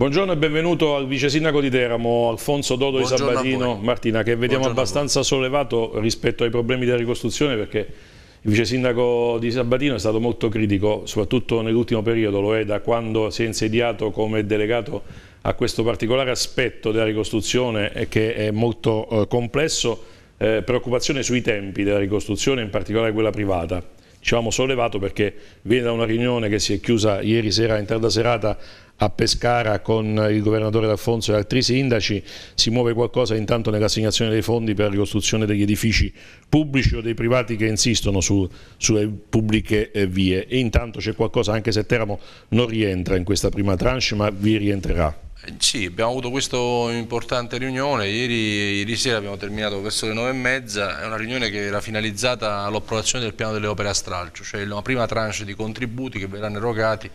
Buongiorno e benvenuto al vice sindaco di Teramo, Alfonso Dodo di Sabatino. Martina, che vediamo Buongiorno abbastanza sollevato rispetto ai problemi della ricostruzione perché il vice sindaco di Sabatino è stato molto critico, soprattutto nell'ultimo periodo, lo è da quando si è insediato come delegato a questo particolare aspetto della ricostruzione che è molto eh, complesso, eh, preoccupazione sui tempi della ricostruzione, in particolare quella privata diciamo, sollevato perché viene da una riunione che si è chiusa ieri sera in tarda serata a Pescara con il governatore D'Alfonso e altri sindaci, si muove qualcosa intanto nell'assegnazione dei fondi per la ricostruzione degli edifici pubblici o dei privati che insistono su, sulle pubbliche eh, vie e intanto c'è qualcosa anche se Teramo non rientra in questa prima tranche ma vi rientrerà. Sì, abbiamo avuto questa importante riunione, ieri, ieri, sera abbiamo terminato verso le nove e mezza, è una riunione che era finalizzata all'approvazione del piano delle opere a stralcio, cioè la prima tranche di contributi che verranno erogati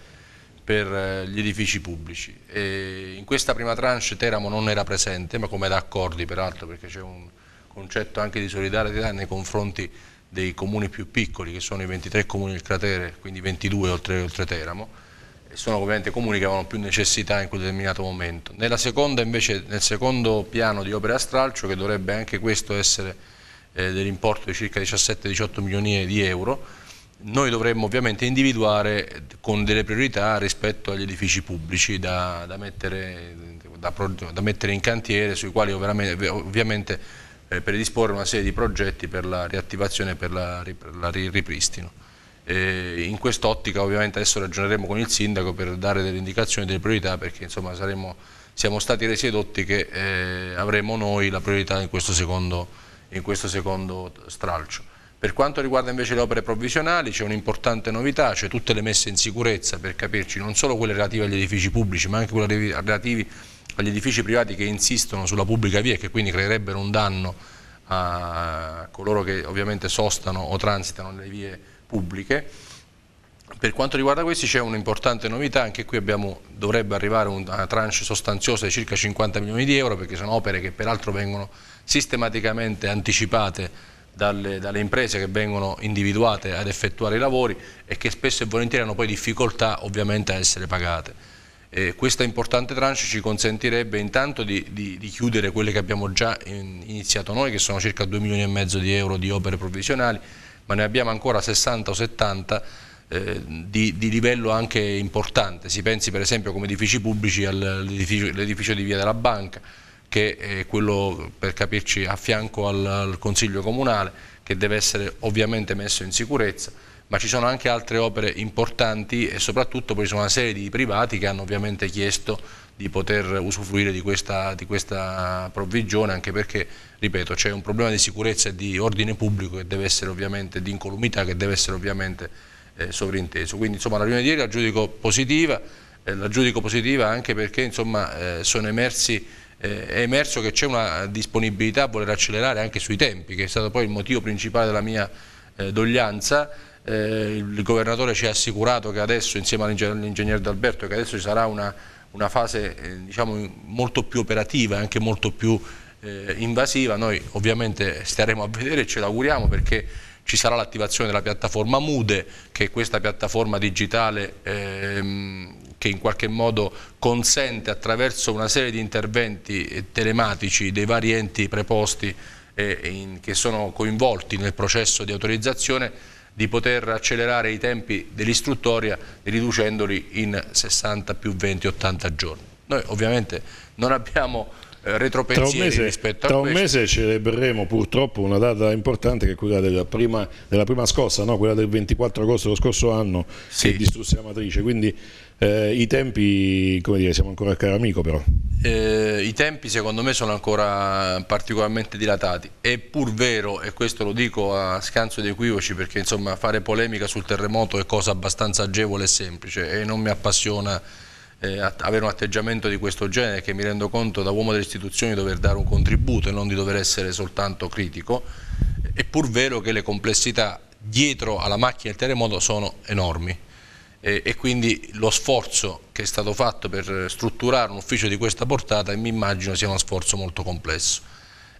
per eh, gli edifici pubblici. E in questa prima tranche Teramo non era presente, ma come da accordi peraltro, perché c'è un concetto anche di solidarietà nei confronti dei comuni più piccoli, che sono i 23 comuni del cratere, quindi 22 oltre, oltre Teramo, sono ovviamente comuni che avevano più necessità in quel determinato momento. Nella seconda invece, nel secondo piano di opere a stralcio, che dovrebbe anche questo essere eh, dell'importo di circa 17-18 milioni di euro, noi dovremmo ovviamente individuare eh, con delle priorità rispetto agli edifici pubblici da, da, mettere, da, da mettere, in cantiere, sui quali ovviamente eh, predisporre una serie di progetti per la riattivazione e per il ripristino. Eh, in quest'ottica ovviamente adesso ragioneremo con il sindaco per dare delle indicazioni, delle priorità perché insomma saremo, siamo stati resi edotti che eh, avremo noi la priorità in questo, secondo, in questo, secondo, stralcio. Per quanto riguarda invece le opere provvisionali c'è un'importante novità, cioè tutte le messe in sicurezza per capirci, non solo quelle relative agli edifici pubblici ma anche quelle relative agli edifici privati che insistono sulla pubblica via e che quindi creerebbero un danno a coloro che ovviamente sostano o transitano nelle vie pubbliche. Per quanto riguarda questi c'è un'importante novità, anche qui abbiamo, dovrebbe arrivare una tranche sostanziosa di circa 50 milioni di euro perché sono opere che peraltro vengono sistematicamente anticipate dalle, dalle, imprese che vengono individuate ad effettuare i lavori e che spesso e volentieri hanno poi difficoltà ovviamente a essere pagate. Eh, questa importante tranche ci consentirebbe intanto di, di, di chiudere quelle che abbiamo già in, iniziato noi, che sono circa 2 milioni e mezzo di euro di opere provvisionali, ma ne abbiamo ancora 60 o 70 eh, di, di, livello anche importante, si pensi per esempio come edifici pubblici all'edificio di Via della Banca, che è quello per capirci a fianco al, al Consiglio Comunale, che deve essere ovviamente messo in sicurezza, ma ci sono anche altre opere importanti e soprattutto poi ci sono una serie di privati che hanno ovviamente chiesto di poter usufruire di questa, di questa provvigione anche perché, ripeto, c'è un problema di sicurezza e di ordine pubblico che deve essere ovviamente, di incolumità che deve essere ovviamente eh, sovrinteso. Quindi insomma la riunione di ieri la giudico positiva, eh, la giudico positiva anche perché insomma eh, sono emersi eh, è emerso che c'è una disponibilità a voler accelerare anche sui tempi, che è stato poi il motivo principale della mia eh, doglianza, eh, il governatore ci ha assicurato che adesso insieme all'ingegnere D'Alberto che adesso ci sarà una, una fase eh, diciamo, molto più operativa e anche molto più eh, invasiva, noi ovviamente staremo a vedere e ce l'auguriamo perché ci sarà l'attivazione della piattaforma MUDE che è questa piattaforma digitale ehm, che in qualche modo consente attraverso una serie di interventi eh, telematici dei vari enti preposti eh, in, che sono coinvolti nel processo di autorizzazione di poter accelerare i tempi dell'istruttoria riducendoli in 60 più 20, 80 giorni. Noi ovviamente non abbiamo eh, retropensieri mese, rispetto a questo. Tra un questo. mese celebreremo purtroppo una data importante che è quella della prima, della prima scossa, no? quella del 24 agosto dello scorso anno sì. che distrusse la matrice, quindi eh, I tempi, come dire, siamo ancora caro amico però. Eh, I tempi secondo me sono ancora particolarmente dilatati, è pur vero, e questo lo dico a scanso di equivoci perché insomma fare polemica sul terremoto è cosa abbastanza agevole e semplice e non mi appassiona eh, avere un atteggiamento di questo genere che mi rendo conto da uomo delle istituzioni di dover dare un contributo e non di dover essere soltanto critico, è pur vero che le complessità dietro alla macchina del terremoto sono enormi eh, e quindi lo sforzo che è stato fatto per strutturare un ufficio di questa portata mi immagino sia uno sforzo molto complesso.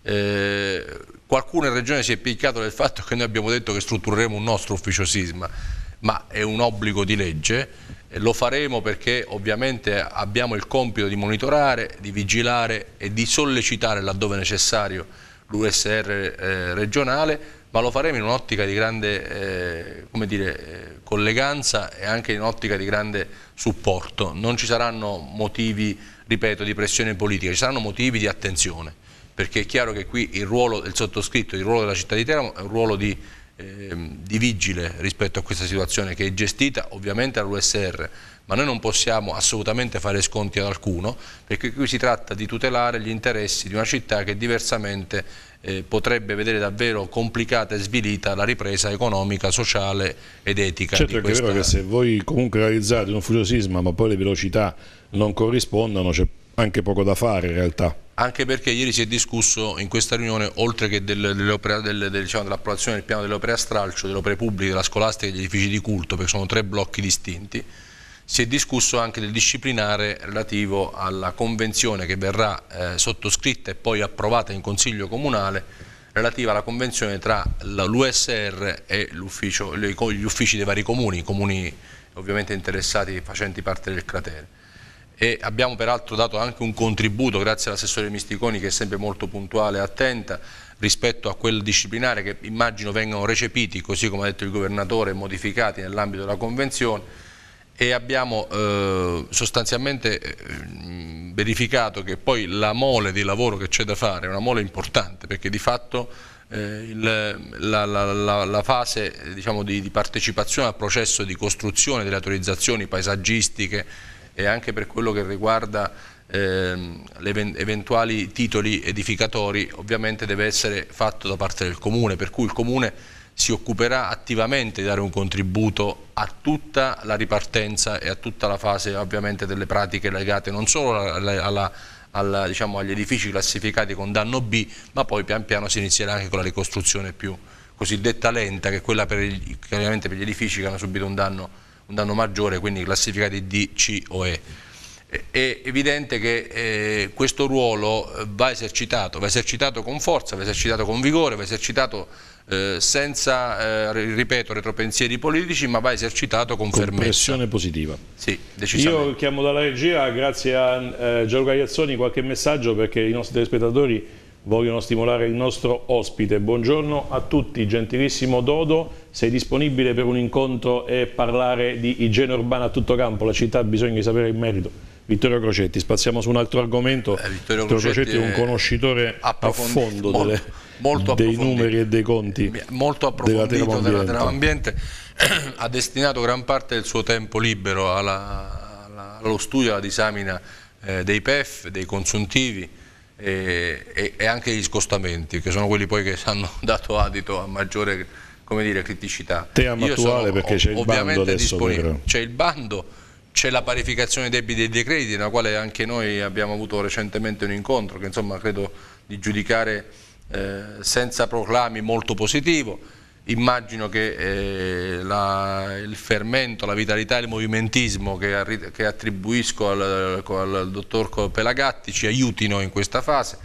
Eh, qualcuno in regione si è piccato del fatto che noi abbiamo detto che struttureremo un nostro ufficio sisma, ma è un obbligo di legge, eh, lo faremo perché ovviamente abbiamo il compito di monitorare, di vigilare e di sollecitare laddove necessario l'USR eh, regionale, ma lo faremo in un'ottica di grande eh, dire, eh, colleganza e anche in un'ottica di grande supporto. Non ci saranno motivi, ripeto, di pressione politica, ci saranno motivi di attenzione, perché è chiaro che qui il ruolo del sottoscritto, il ruolo della città di Teramo è un ruolo di, eh, di vigile rispetto a questa situazione che è gestita ovviamente dall'USR, ma noi non possiamo assolutamente fare sconti ad alcuno, perché qui si tratta di tutelare gli interessi di una città che diversamente eh, potrebbe vedere davvero complicata e svilita la ripresa economica, sociale ed etica. Certo, questa... è vero che se voi comunque realizzate un furiosisma ma poi le velocità non corrispondono c'è anche poco da fare in realtà. Anche perché ieri si è discusso in questa riunione, oltre che del, dell'approvazione del, diciamo, dell del piano delle opere a stralcio, delle opere pubbliche, della scolastica e degli edifici di culto, perché sono tre blocchi distinti, si è discusso anche del disciplinare relativo alla convenzione che verrà eh, sottoscritta e poi approvata in Consiglio Comunale relativa alla convenzione tra l'USR e gli uffici dei vari comuni, comuni ovviamente interessati facenti parte del cratere. E abbiamo peraltro dato anche un contributo, grazie all'assessore Misticoni che è sempre molto puntuale e attenta, rispetto a quel disciplinare che immagino vengano recepiti, così come ha detto il Governatore, modificati nell'ambito della Convenzione, e abbiamo eh, sostanzialmente eh, verificato che poi la mole di lavoro che c'è da fare è una mole importante perché di fatto eh, il, la, la, la, la, fase diciamo, di, di, partecipazione al processo di costruzione delle autorizzazioni paesaggistiche e anche per quello che riguarda eh, eventuali titoli edificatori ovviamente deve essere fatto da parte del comune per cui il comune si occuperà attivamente di dare un contributo a tutta la ripartenza e a tutta la fase ovviamente delle pratiche legate non solo alla, alla al, diciamo, agli edifici classificati con danno B, ma poi pian piano si inizierà anche con la ricostruzione più cosiddetta lenta, che è quella per, il, per gli edifici che hanno subito un danno, un danno, maggiore, quindi classificati D, C o E. È evidente che eh, questo ruolo va esercitato, va esercitato con forza, va esercitato con vigore, va esercitato eh, senza, eh, ripeto, retropensieri politici, ma va esercitato con, con fermezza. pressione positiva. Sì, Io chiamo dalla regia, grazie a eh, Gianluca Iazzoni, qualche messaggio perché i nostri telespettatori vogliono stimolare il nostro ospite. Buongiorno a tutti, gentilissimo Dodo, sei disponibile per un incontro e parlare di igiene urbana a tutto campo? La città ha bisogno di sapere in merito. Vittorio Crocetti. Spaziamo su un altro argomento. Eh, Vittorio, Vittorio Crocetti, è un conoscitore a fondo delle, dei numeri e dei conti. Eh, molto approfondito della dell'ambiente. ha destinato gran parte del suo tempo libero alla, alla, allo studio, alla disamina eh, dei PEF, dei consuntivi e, e, e, anche gli scostamenti, che sono quelli poi che hanno dato adito a maggiore dire, criticità. Tema Io attuale sono, perché c'è il bando adesso. C'è il bando c'è la parificazione dei debiti e dei crediti, nella quale anche noi abbiamo avuto recentemente un incontro che insomma credo di giudicare eh, senza proclami molto positivo. Immagino che eh, la, il fermento, la vitalità e il movimentismo che, che attribuisco al, al, al dottor Pelagatti ci aiutino in questa fase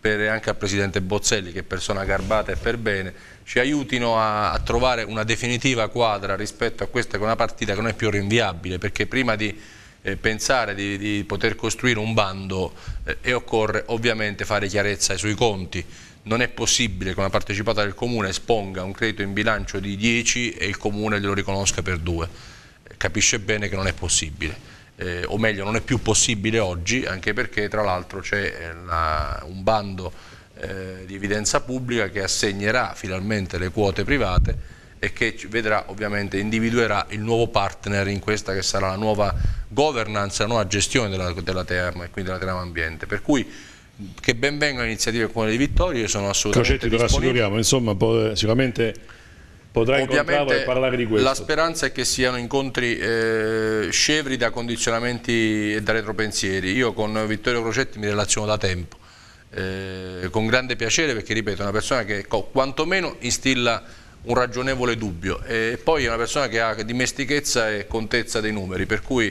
per, anche al Presidente Bozzelli che è persona garbata e per bene, ci aiutino a, a trovare una definitiva quadra rispetto a questa che è una partita che non è più rinviabile perché prima di eh, pensare di, di, poter costruire un bando eh, e occorre ovviamente fare chiarezza sui conti. Non è possibile che una partecipata del Comune esponga un credito in bilancio di 10 e il Comune glielo riconosca per 2. Capisce bene che non è possibile eh, o meglio non è più possibile oggi, anche perché tra l'altro c'è eh, un bando eh, di evidenza pubblica che assegnerà finalmente le quote private e che vedrà ovviamente, individuerà il nuovo partner in questa che sarà la nuova governance, la nuova gestione della, della Terma e quindi della Terma Ambiente. Per cui che ben vengano iniziative come le di Vittorio, io sono assolutamente Crocetti, disponibile. Crocetti lo rassicuriamo, insomma sicuramente potrà incontrarlo e parlare di questo. La speranza è che siano incontri eh, scevri da condizionamenti e da retropensieri. Io con Vittorio Crocetti mi relaziono da tempo, eh, con grande piacere perché ripeto è una persona che quantomeno instilla un ragionevole dubbio eh, e poi è una persona che ha dimestichezza e contezza dei numeri, per cui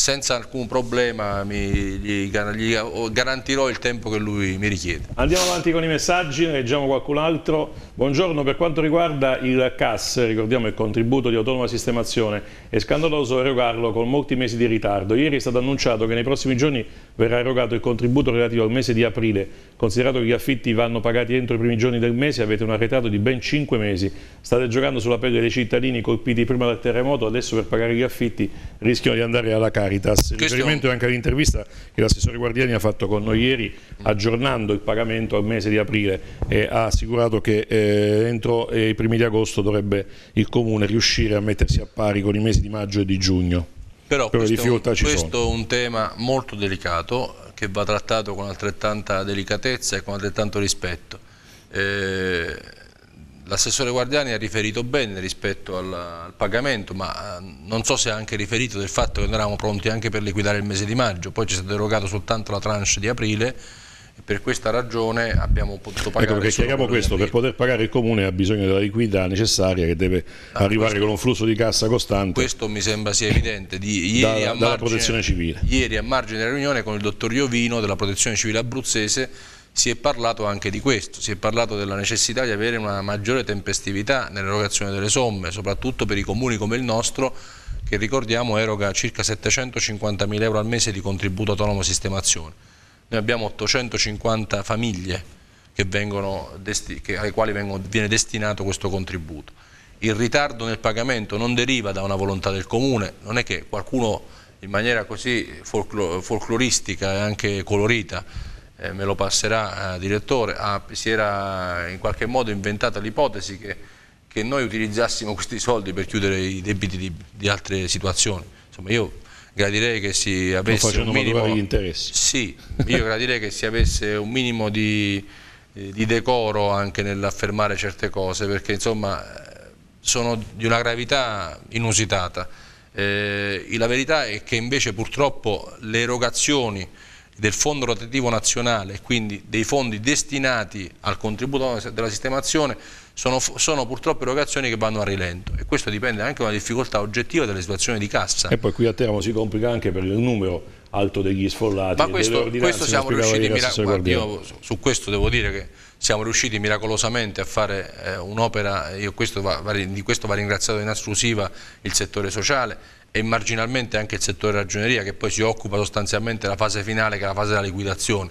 senza alcun problema mi, gli, gli garantirò il tempo che lui mi richiede. Andiamo avanti con i messaggi, ne leggiamo qualcun altro. Buongiorno, per quanto riguarda il CAS, ricordiamo il contributo di autonoma sistemazione, è scandaloso erogarlo con molti mesi di ritardo. Ieri è stato annunciato che nei prossimi giorni verrà erogato il contributo relativo al mese di aprile. Considerato che gli affitti vanno pagati entro i primi giorni del mese, avete un arretrato di ben 5 mesi. State giocando sulla pelle dei cittadini colpiti prima dal terremoto, adesso per pagare gli affitti rischiano di andare alla carica. Caritas. Il riferimento è anche all'intervista che l'assessore Guardiani ha fatto con noi ieri mm. aggiornando il pagamento al mese di aprile e ha assicurato che eh, entro eh, i primi di agosto dovrebbe il Comune riuscire a mettersi a pari con i mesi di maggio e di giugno. Però, Però questo, questo è un tema molto delicato che va trattato con altrettanta delicatezza e con altrettanto rispetto. Eh, L'assessore Guardiani ha riferito bene rispetto al, al, pagamento, ma eh, non so se ha anche riferito del fatto che non eravamo pronti anche per liquidare il mese di maggio, poi ci è stato erogato soltanto la tranche di aprile e per questa ragione abbiamo potuto ecco, pagare... Ecco perché chiariamo questo, per poter pagare il Comune ha bisogno della liquidità necessaria che deve ah, arrivare questo, con un flusso di cassa costante. Questo mi sembra sia evidente, di, ieri, da, a margine, dalla protezione civile. ieri a margine della riunione con il dottor Iovino della protezione civile abruzzese si è parlato anche di questo, si è parlato della necessità di avere una maggiore tempestività nell'erogazione delle somme, soprattutto per i comuni come il nostro che ricordiamo eroga circa 750 mila euro al mese di contributo autonomo sistemazione. Noi abbiamo 850 famiglie che vengono, che, alle quali vengono, viene destinato questo contributo. Il ritardo nel pagamento non deriva da una volontà del Comune, non è che qualcuno in maniera così folcloristica e anche colorita eh, me lo passerà eh, direttore, ah, si era in qualche modo inventata l'ipotesi che, che, noi utilizzassimo questi soldi per chiudere i debiti di, di altre situazioni. Insomma, io gradirei che si avesse un minimo gli interessi. Sì, io gradirei che si avesse un minimo di, eh, di decoro anche nell'affermare certe cose, perché insomma sono di una gravità inusitata. Eh, la verità è che invece purtroppo le erogazioni del Fondo Rotativo Nazionale, quindi dei fondi destinati al contributo della sistemazione, sono, sono, purtroppo erogazioni che vanno a rilento e questo dipende anche dalla difficoltà oggettiva delle situazioni di cassa. E poi qui a Teramo si complica anche per il numero alto degli sfollati. Ma questo, questo siamo riusciti, guardi, io su questo devo dire che siamo riusciti miracolosamente a fare eh, un'opera, di questo va ringraziato in esclusiva il settore sociale, e marginalmente anche il settore ragioneria che poi si occupa sostanzialmente della fase finale che è la fase della liquidazione,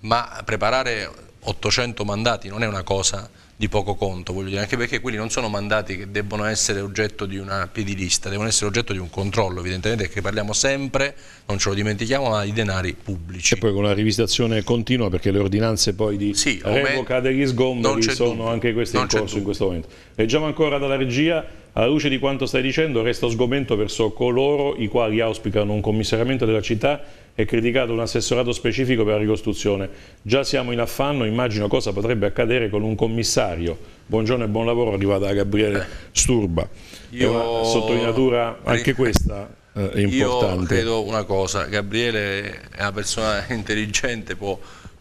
ma preparare 800 mandati non è una cosa di poco conto, voglio dire, anche perché quelli non sono mandati che debbono essere oggetto di una piedilista, devono essere oggetto di un controllo, evidentemente perché parliamo sempre, non ce lo dimentichiamo, ma di denari pubblici. E poi con una rivisitazione continua perché le ordinanze poi di sì, revoca degli sgomberi sono dubbio, anche queste in corso in questo momento. Leggiamo ancora dalla regia alla luce di quanto stai dicendo resta sgomento verso coloro i quali auspicano un commissariamento della città e criticato un assessorato specifico per la ricostruzione. Già siamo in affanno, immagino cosa potrebbe accadere con un commissario. Buongiorno e buon lavoro arrivata da Gabriele Sturba. Io... È una sottolineatura anche questa eh, importante. Io credo una cosa, Gabriele è una persona intelligente, può,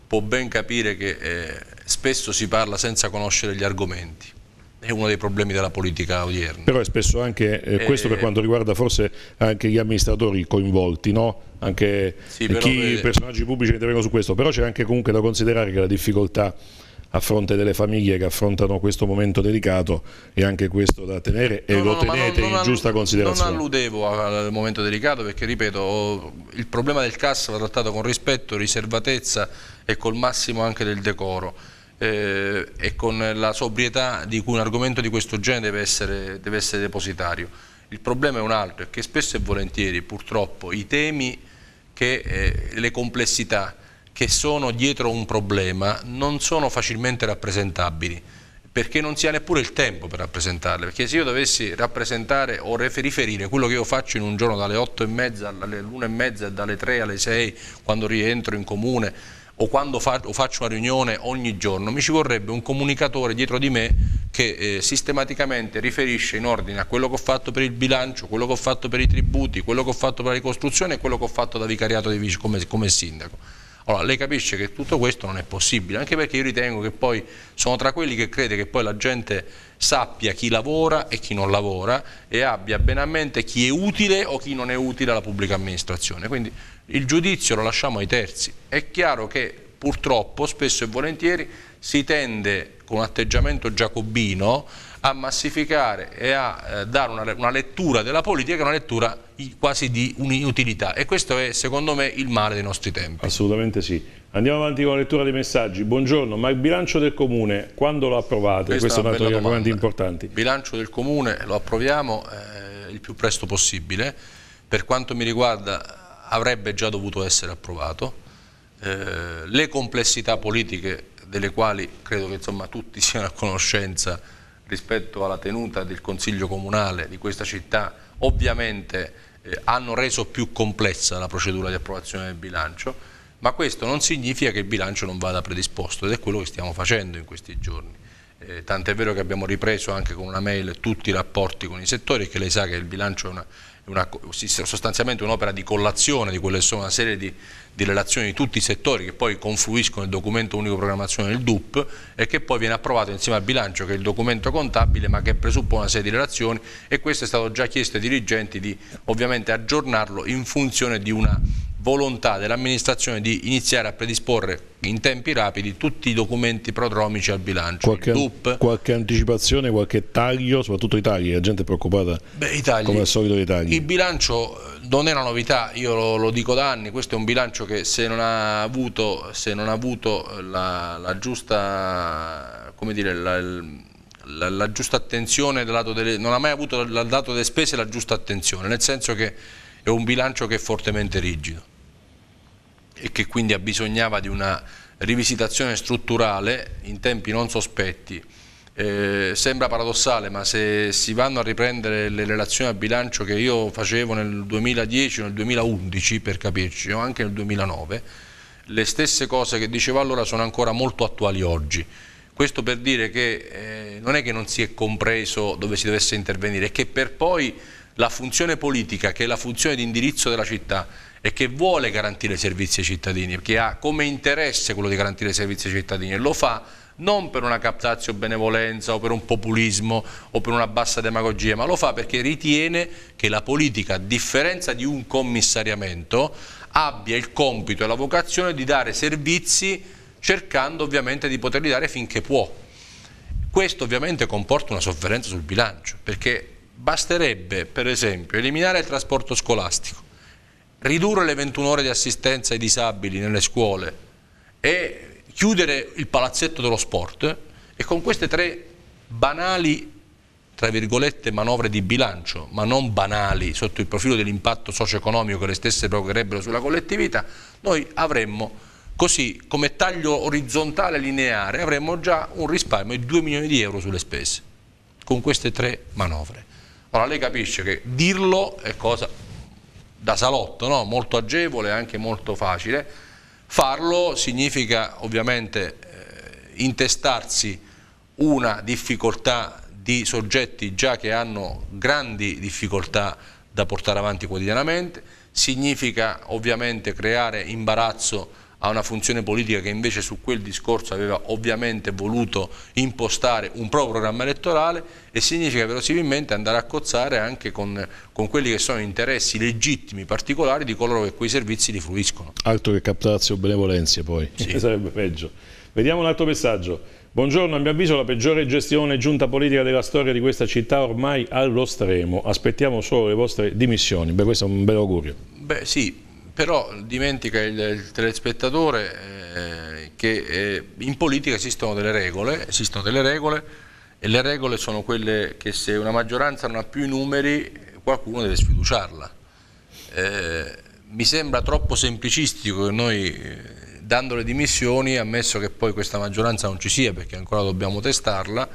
può ben capire che eh, spesso si parla senza conoscere gli argomenti è uno dei problemi della politica odierna. Però è spesso anche eh, eh questo eh, per quanto riguarda forse anche gli amministratori coinvolti, no? anche sì, chi, i personaggi pubblici che intervengono su questo, però c'è anche comunque da considerare che la difficoltà a fronte delle famiglie che affrontano questo momento delicato è anche questo da tenere e no, lo tenete non, in giusta considerazione. Non alludevo al momento delicato perché ripeto il problema del cassa va trattato con rispetto, riservatezza e col massimo anche del decoro eh, e con la sobrietà di cui un argomento di questo genere deve essere, deve essere depositario. Il problema è un altro, è che spesso e volentieri purtroppo i temi, che, eh, le complessità che sono dietro un problema non sono facilmente rappresentabili perché non si ha neppure il tempo per rappresentarle, perché se io dovessi rappresentare o riferire quello che io faccio in un giorno dalle 8 e mezza alle 1 e mezza e dalle 3 alle 6 quando rientro in comune, o quando fa o faccio una riunione ogni giorno, mi ci vorrebbe un comunicatore dietro di me che eh, sistematicamente riferisce in ordine a quello che ho fatto per il bilancio, quello che ho fatto per i tributi, quello che ho fatto per la ricostruzione e quello che ho fatto da vicariato di vice come, come sindaco. Allora, lei capisce che tutto questo non è possibile, anche perché io ritengo che poi sono tra quelli che crede che poi la gente sappia chi lavora e chi non lavora e abbia ben a mente chi è utile o chi non è utile alla pubblica amministrazione. Quindi il giudizio lo lasciamo ai terzi. È chiaro che purtroppo spesso e volentieri si tende con un atteggiamento giacobino a massificare e a eh, dare una, una, lettura della politica che è una lettura quasi di un'inutilità e questo è secondo me il male dei nostri tempi. Assolutamente sì. Andiamo avanti con la lettura dei messaggi. Buongiorno, ma il bilancio del Comune quando lo approvate? Questa Questo è un altro argomenti importanti. Il bilancio del Comune lo approviamo eh, il più presto possibile. Per quanto mi riguarda avrebbe già dovuto essere approvato, eh, le complessità politiche delle quali credo che insomma, tutti siano a conoscenza rispetto alla tenuta del Consiglio Comunale di questa città, ovviamente eh, hanno reso più complessa la procedura di approvazione del bilancio, ma questo non significa che il bilancio non vada predisposto ed è quello che stiamo facendo in questi giorni. Eh, tant'è vero che abbiamo ripreso anche con una mail tutti i rapporti con i settori, e che lei sa che il bilancio è una una, sostanzialmente un'opera di collazione di quelle che sono una serie di, di, relazioni di tutti i settori che poi confluiscono nel documento unico programmazione del DUP e che poi viene approvato insieme al bilancio che è il documento contabile ma che presuppone una serie di relazioni e questo è stato già chiesto ai dirigenti di ovviamente aggiornarlo in funzione di una volontà dell'amministrazione di iniziare a predisporre in tempi rapidi tutti i documenti prodromici al bilancio. Qualche, DUP, qualche anticipazione, qualche taglio, soprattutto i tagli, la gente è preoccupata beh, tagli, come al solito dei tagli. Il bilancio eh, non è una novità, io lo, lo, dico da anni, questo è un bilancio che se non ha avuto, non ha avuto la, la, giusta, come dire, la, la, la giusta attenzione, delle, non ha mai avuto dal lato delle spese la giusta attenzione, nel senso che è un bilancio che è fortemente rigido e che quindi abbisognava di una rivisitazione strutturale in tempi non sospetti. Eh, sembra paradossale, ma se si vanno a riprendere le relazioni a bilancio che io facevo nel 2010, o nel 2011 per capirci, o anche nel 2009, le stesse cose che dicevo allora sono ancora molto attuali oggi. Questo per dire che eh, non è che non si è compreso dove si dovesse intervenire, è che per poi la funzione politica, che è la funzione di indirizzo della città, e che vuole garantire servizi ai cittadini, che ha come interesse quello di garantire servizi ai cittadini e lo fa non per una captazio benevolenza o per un populismo o per una bassa demagogia, ma lo fa perché ritiene che la politica, a differenza di un commissariamento, abbia il compito e la vocazione di dare servizi cercando ovviamente di poterli dare finché può. Questo ovviamente comporta una sofferenza sul bilancio, perché basterebbe per esempio eliminare il trasporto scolastico, ridurre le 21 ore di assistenza ai disabili nelle scuole e chiudere il palazzetto dello sport e con queste tre banali tra virgolette manovre di bilancio, ma non banali sotto il profilo dell'impatto socio-economico che le stesse provocherebbero sulla collettività, noi avremmo così come taglio orizzontale lineare avremmo già un risparmio di 2 milioni di euro sulle spese con queste tre manovre. Ora lei capisce che dirlo è cosa da salotto, no? molto agevole e anche molto facile. Farlo significa ovviamente eh, intestarsi una difficoltà di soggetti già che hanno grandi difficoltà da portare avanti quotidianamente, significa ovviamente creare imbarazzo a una funzione politica che invece su quel discorso aveva ovviamente voluto impostare un proprio programma elettorale e significa verosimilmente andare a cozzare anche con, con quelli che sono interessi legittimi, particolari di coloro che quei servizi li fruiscono. Altro che captazio benevolenze poi. Sì. Sarebbe peggio. Vediamo un altro messaggio. Buongiorno, a mio avviso la peggiore gestione giunta politica della storia di questa città ormai allo stremo. Aspettiamo solo le vostre dimissioni. Beh, questo è un bel augurio. Beh, sì, però dimentica il, il telespettatore eh, che eh, in politica esistono delle regole, esistono delle regole e le regole sono quelle che se una maggioranza non ha più i numeri qualcuno deve sfiduciarla. Eh, mi sembra troppo semplicistico che noi eh, dando le dimissioni, ammesso che poi questa maggioranza non ci sia perché ancora dobbiamo testarla,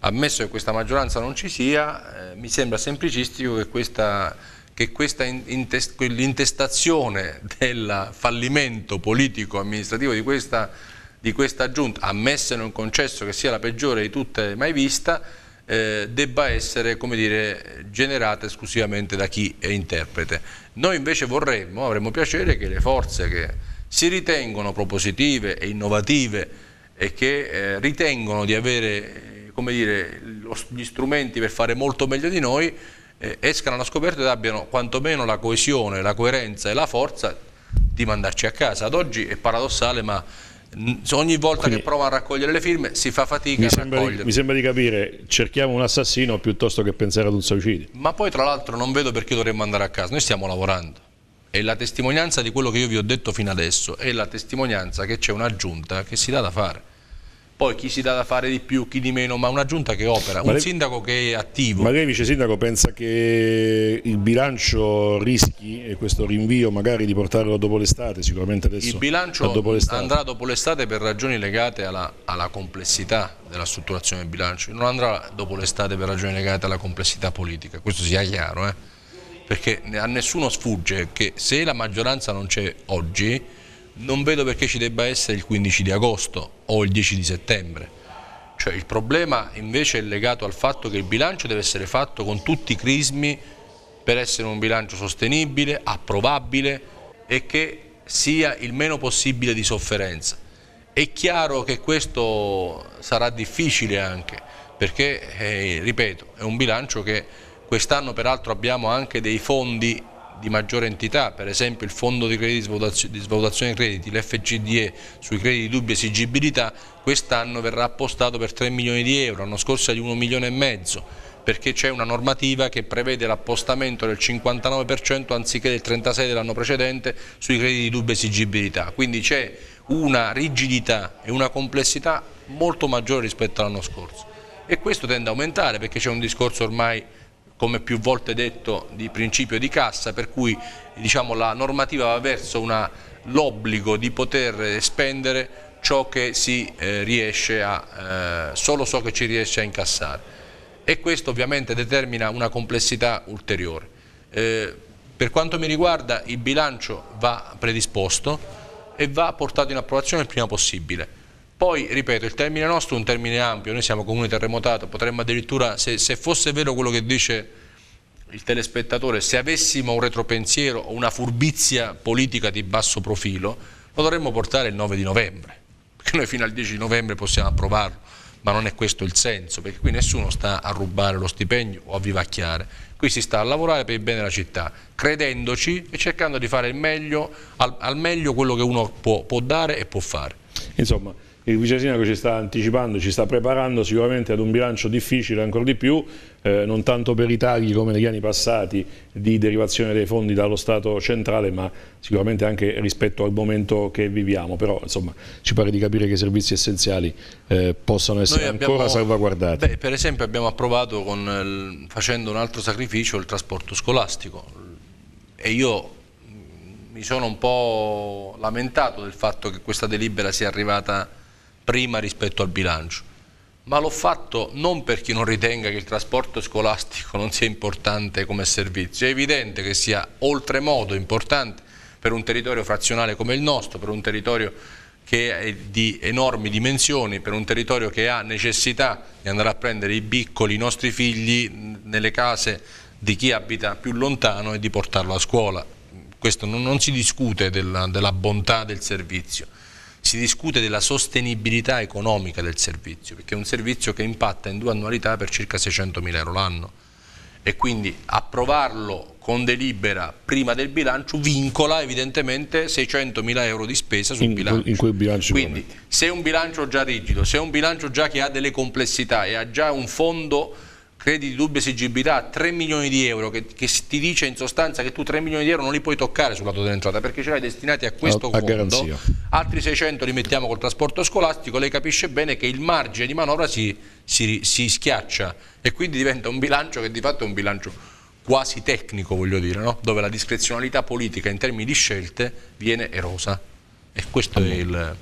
ammesso che questa maggioranza non ci sia, eh, mi sembra semplicistico che questa che questa l'intestazione del fallimento politico-amministrativo di questa, di questa giunta, ammessa in un concesso che sia la peggiore di tutte mai vista, eh, debba essere dire, generata esclusivamente da chi è interprete. Noi invece vorremmo, avremmo piacere che le forze che si ritengono propositive e innovative e che eh, ritengono di avere eh, dire, lo, gli strumenti per fare molto meglio di noi, eh, escano alla scoperta ed abbiano quantomeno la coesione, la coerenza e la forza di mandarci a casa. Ad oggi è paradossale ma ogni volta Quindi, che prova a raccogliere le firme si fa fatica mi sembra, di, mi sembra di capire, cerchiamo un assassino piuttosto che pensare ad un suicidio. Ma poi tra l'altro non vedo perché dovremmo andare a casa, noi stiamo lavorando. E la testimonianza di quello che io vi ho detto fino adesso è la testimonianza che c'è una giunta che si dà da fare poi chi si dà da fare di più, chi di meno, ma una giunta che opera, ma un lei, sindaco che è attivo. Ma lei vice sindaco pensa che il bilancio rischi e questo rinvio magari di portarlo dopo l'estate, sicuramente adesso Il bilancio dopo andrà dopo l'estate per ragioni legate alla, alla complessità della strutturazione del bilancio, non andrà dopo l'estate per ragioni legate alla complessità politica, questo sia chiaro, eh? perché a nessuno sfugge che se la maggioranza non c'è oggi non vedo perché ci debba essere il 15 di agosto o il 10 di settembre. Cioè il problema invece è legato al fatto che il bilancio deve essere fatto con tutti i crismi per essere un bilancio sostenibile, approvabile e che sia il meno possibile di sofferenza. È chiaro che questo sarà difficile anche perché, eh, ripeto, è un bilancio che quest'anno peraltro abbiamo anche dei fondi di maggiore entità, per esempio il Fondo di, crediti, di svalutazione dei crediti, l'FGDE sui crediti di dubbia esigibilità, quest'anno verrà appostato per 3 milioni di euro, l'anno scorso di 1 milione e mezzo, perché c'è una normativa che prevede l'appostamento del 59% anziché del 36% dell'anno precedente sui crediti di dubbia esigibilità, quindi c'è una rigidità e una complessità molto maggiore rispetto all'anno scorso e questo tende ad aumentare perché c'è un discorso ormai come più volte detto, di principio di cassa, per cui diciamo, la normativa va verso l'obbligo di poter spendere ciò che si eh, riesce a, eh, solo ciò che ci riesce a incassare. E questo ovviamente determina una complessità ulteriore. Eh, per quanto mi riguarda il bilancio va predisposto e va portato in approvazione il prima possibile poi, ripeto, il termine nostro è un termine ampio, noi siamo comune terremotato, potremmo addirittura, se, se fosse vero quello che dice il telespettatore, se avessimo un retropensiero o una furbizia politica di basso profilo, lo dovremmo portare il 9 di novembre, perché noi fino al 10 di novembre possiamo approvarlo, ma non è questo il senso, perché qui nessuno sta a rubare lo stipendio o a vivacchiare, qui si sta a lavorare per il bene della città, credendoci e cercando di fare meglio, al, al, meglio quello che uno può, può dare e può fare. Insomma, il vice sindaco ci sta anticipando, ci sta preparando sicuramente ad un bilancio difficile ancora di più, eh, non tanto per i tagli come negli anni passati di derivazione dei fondi dallo Stato centrale, ma sicuramente anche rispetto al momento che viviamo, però insomma ci pare di capire che i servizi essenziali eh, possano essere abbiamo, ancora salvaguardati. Beh, per esempio abbiamo approvato con, facendo un altro sacrificio il trasporto scolastico e io mm, mi sono un po' lamentato del fatto che questa delibera sia arrivata prima rispetto al bilancio. Ma l'ho fatto non per chi non ritenga che il trasporto scolastico non sia importante come servizio, è evidente che sia oltremodo importante per un territorio frazionale come il nostro, per un territorio che è di enormi dimensioni, per un territorio che ha necessità di andare a prendere i piccoli, i nostri figli, nelle case di chi abita più lontano e di portarlo a scuola. Questo non, non si discute della, della bontà del servizio si discute della sostenibilità economica del servizio, perché è un servizio che impatta in due annualità per circa 600 mila euro l'anno e quindi approvarlo con delibera prima del bilancio vincola evidentemente 600 mila euro di spesa sul in, bilancio. In quel bilancio. Quindi se un bilancio già rigido, se un bilancio già che ha delle complessità e ha già un fondo crediti di dubbia esigibilità 3 milioni di euro che, che, ti dice in sostanza che tu 3 milioni di euro non li puoi toccare sul lato dell'entrata perché ce l'hai destinati a questo a, conto a altri 600 li mettiamo col trasporto scolastico lei capisce bene che il margine di manovra si, si, si schiaccia e quindi diventa un bilancio che di fatto è un bilancio quasi tecnico voglio dire no? dove la discrezionalità politica in termini di scelte viene erosa e questo allora. è il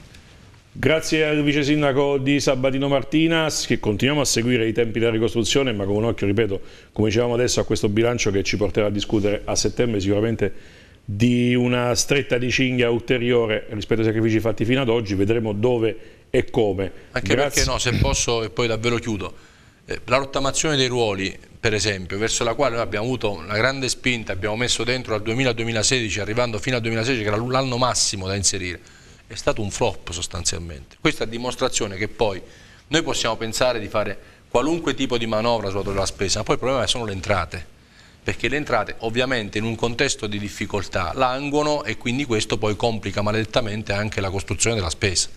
Grazie al vice sindaco di Sabatino Martinas che continuiamo a seguire i tempi della ricostruzione ma con un occhio, ripeto, come dicevamo adesso a questo bilancio che ci porterà a discutere a settembre sicuramente di una stretta di cinghia ulteriore rispetto ai sacrifici fatti fino ad oggi, vedremo dove e come. Anche Grazie. perché no, se posso e poi davvero chiudo, eh, la rottamazione dei ruoli per esempio, verso la quale noi abbiamo avuto una grande spinta, abbiamo messo dentro dal 2000-2016 arrivando fino al 2016 che era l'anno massimo da inserire, è stato un flop sostanzialmente. Questa è dimostrazione che poi noi possiamo pensare di fare qualunque tipo di manovra sulla spesa, ma poi il problema sono le entrate, perché le entrate ovviamente in un contesto di difficoltà languono e quindi questo poi complica maledettamente anche la costruzione della spesa.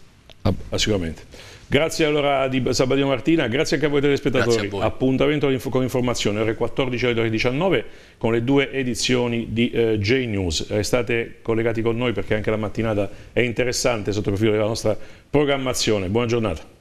Ah, sicuramente. Grazie allora di Sabatino Martina, grazie anche a voi telespettatori. A voi. Appuntamento con informazione ore 14 alle ore 19 con le due edizioni di eh, J-News. Restate collegati con noi perché anche la mattinata è interessante sotto il profilo della nostra programmazione. Buona giornata.